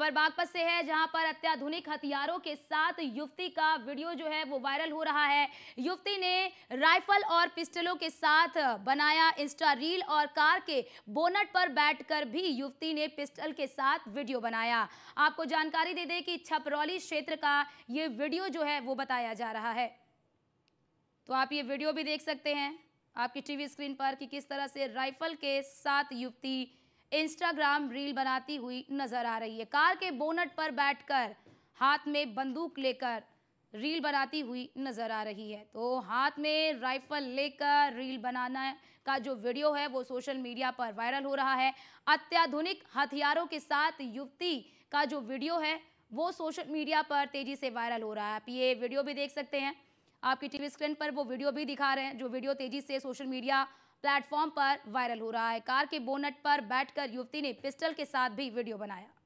खबर बागपत से है जहां पर अत्याधुनिक हथियारों के साथ युवती का वीडियो जो है वो वायरल हो रहा है युवती ने राइफल और पिस्टलों के साथ बनाया इंस्टा रील और कार के बोनट पर बैठकर भी युवती ने पिस्टल के साथ वीडियो बनाया आपको जानकारी दे दे कि छपरौली क्षेत्र का ये वीडियो जो है वो बताया जा रहा है तो आप ये वीडियो भी देख सकते हैं आपकी टीवी स्क्रीन पर कि किस तरह से राइफल के साथ युवती इंस्टाग्राम रील बनाती हुई नजर आ रही है कार के बोनट पर बैठकर हाथ में बंदूक लेकर रील बनाती हुई नज़र आ रही है तो हाथ में राइफल लेकर रील बनाना का जो वीडियो है वो सोशल मीडिया पर वायरल हो रहा है अत्याधुनिक हथियारों के साथ युवती का जो वीडियो है वो सोशल मीडिया पर तेज़ी से वायरल हो रहा है आप ये वीडियो भी देख सकते हैं आपकी टीवी स्क्रीन पर वो वीडियो भी दिखा रहे हैं जो वीडियो तेजी से सोशल मीडिया प्लेटफॉर्म पर वायरल हो रहा है कार के बोनट पर बैठकर युवती ने पिस्टल के साथ भी वीडियो बनाया